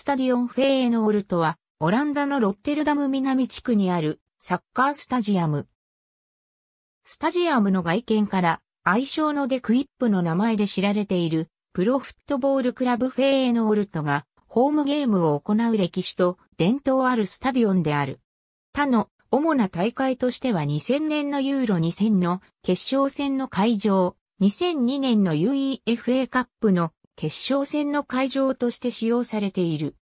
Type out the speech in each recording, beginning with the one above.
スタディオンフェーノールとは、オランダのロッテルダム南地区にあるサッカースタジアム。スタジアムの外見から愛称のデクイップの名前で知られているプロフットボールクラブフェーノールトがホームゲームを行う歴史と伝統あるスタディオンである。他の主な大会としては2000年のユーロ2000の決勝戦の会場、2002年の UEFA カップの決勝戦の会場として使用されている。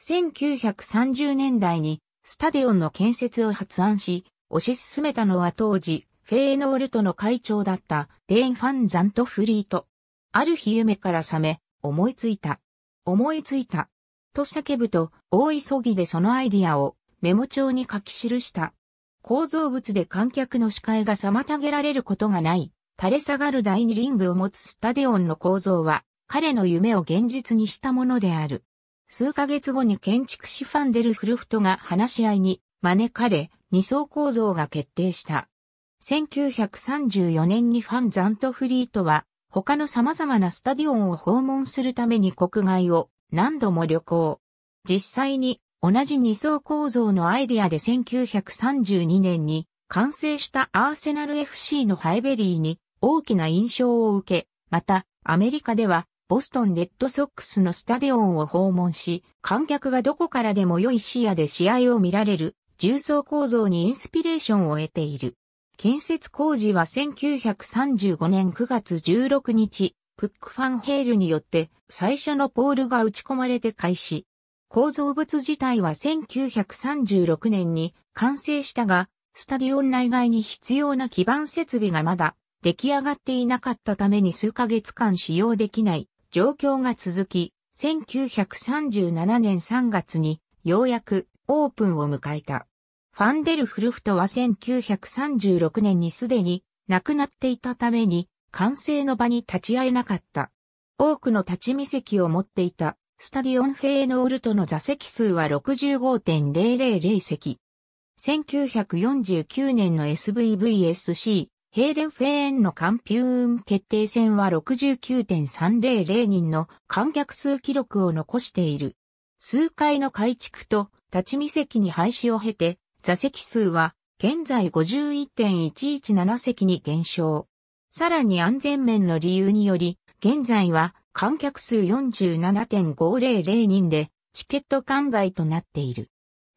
1930年代にスタデオンの建設を発案し、推し進めたのは当時、フェーノールトの会長だったレーン・ファン・ザント・フリート。ある日夢から覚め、思いついた。思いついた。と叫ぶと、大急ぎでそのアイディアをメモ帳に書き記した。構造物で観客の視界が妨げられることがない、垂れ下がる第二リングを持つスタデオンの構造は、彼の夢を現実にしたものである。数ヶ月後に建築士ファンデルフルフトが話し合いに招かれ、二層構造が決定した。1934年にファン・ザントフリートは、他の様々なスタディオンを訪問するために国外を何度も旅行。実際に同じ二層構造のアイディアで1932年に完成したアーセナル FC のハイベリーに大きな印象を受け、またアメリカではボストンレッドソックスのスタデオンを訪問し、観客がどこからでも良い視野で試合を見られる、重層構造にインスピレーションを得ている。建設工事は1935年9月16日、プックファンヘールによって最初のポールが打ち込まれて開始。構造物自体は1936年に完成したが、スタディオン内外に必要な基盤設備がまだ出来上がっていなかったために数ヶ月間使用できない状況が続き、1937年3月にようやくオープンを迎えた。ファンデルフルフトは1936年にすでに亡くなっていたために完成の場に立ち会えなかった。多くの立ち見席を持っていたスタディオンフェーノールトの座席数は65.000席。1949年の SVVSC ヘーデンフェーンのカンピューン決定戦は69.300人の観客数記録を残している。数回の改築と立ち見席に廃止を経て、座席数は現在51.117席に減少。さらに安全面の理由により、現在は観客数47.500人でチケット完売となっている。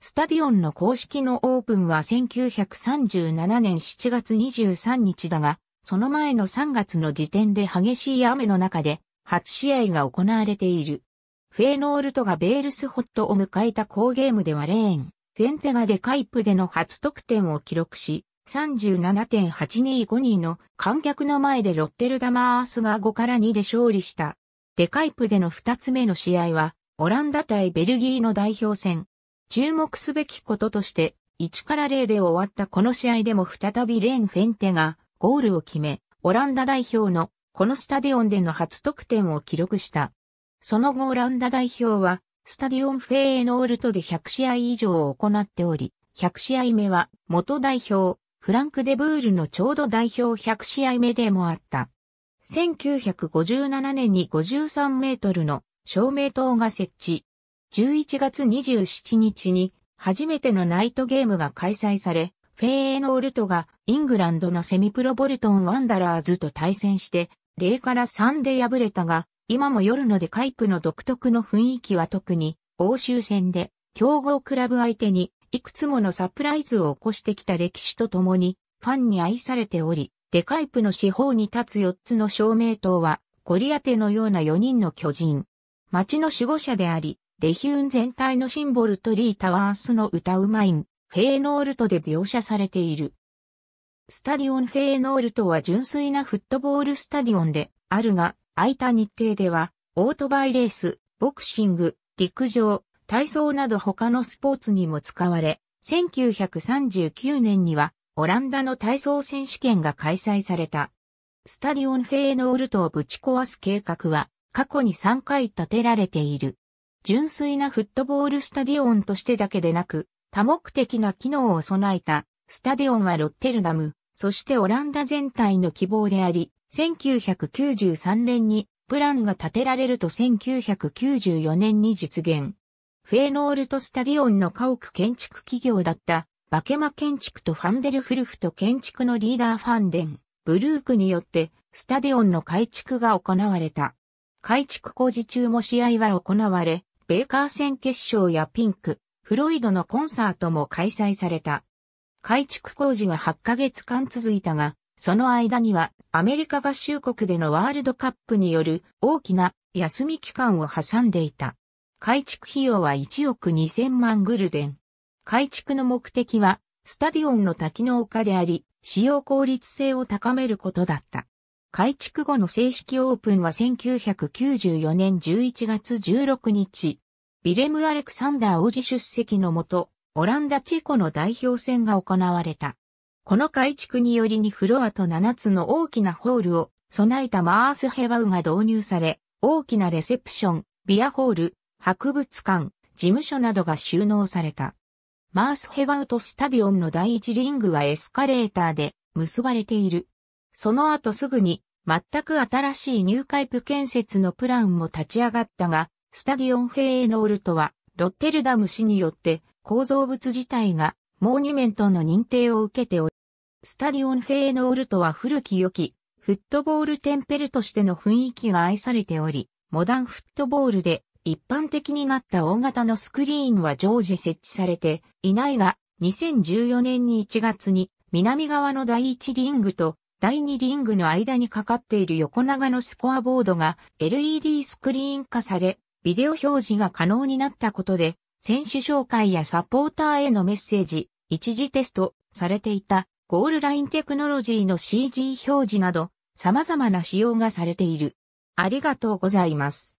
スタディオンの公式のオープンは1937年7月23日だが、その前の3月の時点で激しい雨の中で、初試合が行われている。フェーノールトがベールスホットを迎えた好ゲームではレーン、フェンテガでカイプでの初得点を記録し、37.825人の観客の前でロッテルダマースが5から2で勝利した。デカイプでの2つ目の試合は、オランダ対ベルギーの代表戦、注目すべきこととして、1から0で終わったこの試合でも再びレーン・フェンテがゴールを決め、オランダ代表のこのスタディオンでの初得点を記録した。その後オランダ代表は、スタディオンフェーノールトで100試合以上を行っており、100試合目は元代表、フランク・デブールのちょうど代表100試合目でもあった。1957年に53メートルの照明塔が設置。11月27日に初めてのナイトゲームが開催され、フェーノールトがイングランドのセミプロボルトン・ワンダラーズと対戦して、0から3で敗れたが、今も夜のでカイプの独特の雰囲気は特に、欧州戦で、強豪クラブ相手に、いくつものサプライズを起こしてきた歴史とともに、ファンに愛されており、デカイプの四方に立つ4つの照明塔は、ゴリアテのような4人の巨人。町の守護者であり、デヒューン全体のシンボルとリー・タワースの歌うマイン、フェーノールトで描写されている。スタディオン・フェーノールトは純粋なフットボールスタディオンであるが、空いた日程では、オートバイレース、ボクシング、陸上、体操など他のスポーツにも使われ、1939年にはオランダの体操選手権が開催された。スタディオンフェーノールトをぶち壊す計画は過去に3回立てられている。純粋なフットボールスタディオンとしてだけでなく、多目的な機能を備えた、スタディオンはロッテルダム、そしてオランダ全体の希望であり、1993年にプランが立てられると1994年に実現。フェーノールトスタディオンの家屋建築企業だった、バケマ建築とファンデルフルフと建築のリーダーファンデン、ブルークによって、スタディオンの改築が行われた。改築工事中も試合は行われ、ベーカー戦決勝やピンク、フロイドのコンサートも開催された。改築工事は8ヶ月間続いたが、その間にはアメリカ合衆国でのワールドカップによる大きな休み期間を挟んでいた。改築費用は1億2000万グルデン。改築の目的はスタディオンの多機能化であり、使用効率性を高めることだった。改築後の正式オープンは1994年11月16日、ビレム・アレクサンダー王子出席のもと、オランダチェコの代表戦が行われた。この改築により2フロアと7つの大きなホールを備えたマースヘバウが導入され、大きなレセプション、ビアホール、博物館、事務所などが収納された。マースヘバウとスタディオンの第一リングはエスカレーターで結ばれている。その後すぐに全く新しいニューカイプ建設のプランも立ち上がったが、スタディオンフェーノールとは、ロッテルダム市によって構造物自体がモーニュメントの認定を受けており、スタディオンフェーノールとは古き良き、フットボールテンペルとしての雰囲気が愛されており、モダンフットボールで一般的になった大型のスクリーンは常時設置されていないが、2014年に1月に南側の第一リングと第2リングの間にかかっている横長のスコアボードが LED スクリーン化され、ビデオ表示が可能になったことで、選手紹介やサポーターへのメッセージ、一時テストされていたゴールラインテクノロジーの CG 表示など、様々な仕様がされている。ありがとうございます。